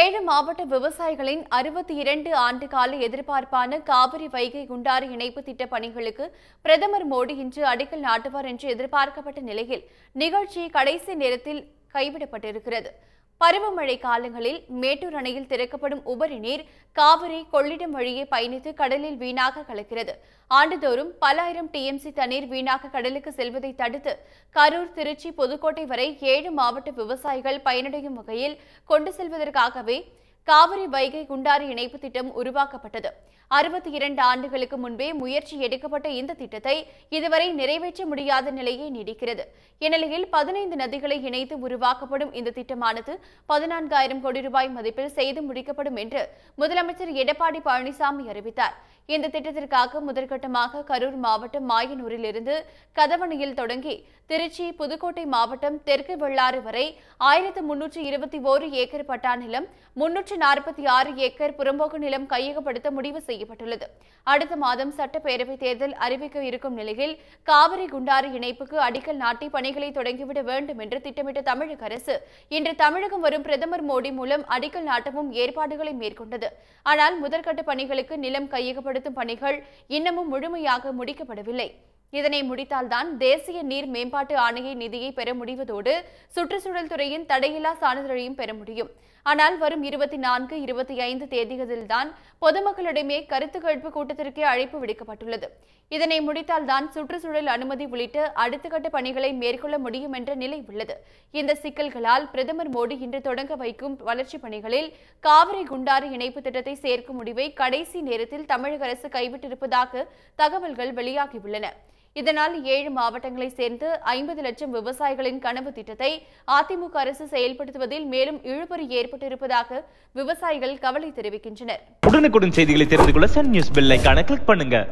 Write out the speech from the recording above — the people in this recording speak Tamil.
ஏழு மாவட்ட விவசாயிகளின் அறுபத்தி இரண்டு ஆண்டு கால எதிர்பார்ப்பான காவிரி வைகை குண்டாறு இணைப்பு திட்ட பணிகளுக்கு பிரதமர் மோடி இன்று அடிக்கல் நாட்டுவார் என்று எதிர்பார்க்கப்பட்ட நிலையில் நிகழ்ச்சி கடைசி நேரத்தில் கைவிடப்பட்டிருக்கிறது பருவமழை காலங்களில் மேட்டூர் அணையில் திறக்கப்படும் உபரி நீர் காவிரி கொள்ளிடம் வழியே பயணித்து கடலில் வீணாக கலக்கிறது ஆண்டுதோறும் பல ஆயிரம் டிஎம்சி தண்ணீர் வீணாக கடலுக்கு செல்வதை தடுத்து கரூர் திருச்சி புதுக்கோட்டை வரை ஏழு மாவட்ட விவசாயிகள் பயனடையும் வகையில் கொண்டு செல்வதற்காகவே காவிரி வைகை குண்டாறு இணைப்பு திட்டம் உருவாக்கப்பட்டது அறுபத்தி இரண்டு ஆண்டுகளுக்கு முன்பே முயற்சி எடுக்கப்பட்ட இந்த திட்டத்தை இதுவரை நிறைவேற்ற முடியாத நிலையே நீடிக்கிறது இந்நிலையில் பதினைந்து நதிகளை இணைத்து உருவாக்கப்படும் இந்த திட்டமானது பதினான்காயிரம் கோடி ரூபாய் மதிப்பில் செய்து முடிக்கப்படும் என்று முதலமைச்சர் எடப்பாடி பழனிசாமி அறிவித்தார் இந்த திட்டத்திற்காக முதற்கட்டமாக கரூர் மாவட்டம் மாயனூரிலிருந்து கதவணியில் தொடங்கி திருச்சி புதுக்கோட்டை மாவட்டம் தெற்கு வெள்ளாறு வரை ஆயிரத்து முன்னூற்று இருபத்தி ஏக்கர் பட்டா நிலம் முன்னூற்று நாற்பத்தி ஆறு ஏக்கர் புறம்போக்கு நிலம் கையகப்படுத்த முடிவு செய்யப்பட்டுள்ளது அடுத்த மாதம் சட்டப்பேரவைத் தேர்தல் அறிவிக்க இருக்கும் நிலையில் காவிரி குண்டாறு இணைப்புக்கு அடிக்கல் நாட்டி பணிகளை தொடங்கிவிட வேண்டும் என்று திட்டமிட்ட தமிழக அரசு இன்று தமிழகம் வரும் பிரதமர் மோடி மூலம் அடிக்கல் நாட்டவும் ஏற்பாடுகளை மேற்கொண்டது ஆனால் முதற்கட்ட பணிகளுக்கு நிலம் கையகப்படும் மேம்படுத்தும் பணிகள் இன்னமும் முழுமையாக முடிக்கப்படவில்லை இதனை முடித்தால்தான் தேசிய நீர் மேம்பாட்டு ஆணைய நிதியை பெற முடிவதோடு சுற்றுச்சூழல் துறையின் தடையில்லா சான்றிதழையும் பெற முடியும் ஆனால் வரும் இருபத்தி நான்கு இருபத்தி ஐந்து தேதிகளில்தான் பொதுமக்களிடமே கருத்து கேட்பு கூட்டத்திற்கு அழைப்பு விடுக்கப்பட்டுள்ளது இதனை முடித்தால்தான் சுற்றுச்சூழல் அனுமதி உள்ளிட்ட அடுத்த கட்ட பணிகளை மேற்கொள்ள முடியும் என்ற நிலை உள்ளது இந்த சிக்கல்களால் பிரதமர் மோடி இன்று தொடங்க வைக்கும் வளர்ச்சிப் பணிகளில் காவிரி குண்டாறு இணைப்பு திட்டத்தை சேர்க்கும் முடிவை கடைசி நேரத்தில் தமிழக அரசு கைவிட்டிருப்பதாக தகவல்கள் வெளியாகியுள்ளன இதனால் ஏழு மாவட்டங்களை சேர்ந்து ஐம்பது லட்சம் விவசாயிகளின் கனவு திட்டத்தை அதிமுக அரசு செயல்படுத்துவதில் மேலும் இழுபறி ஏற்பட்டிருப்பதாக விவசாயிகள் கவலை தெரிவிக்கின்றனர் உடனுக்குடன் செய்திகளை தெரிந்து கொள்ள சன் நியூஸ் கிளிக் பண்ணுங்க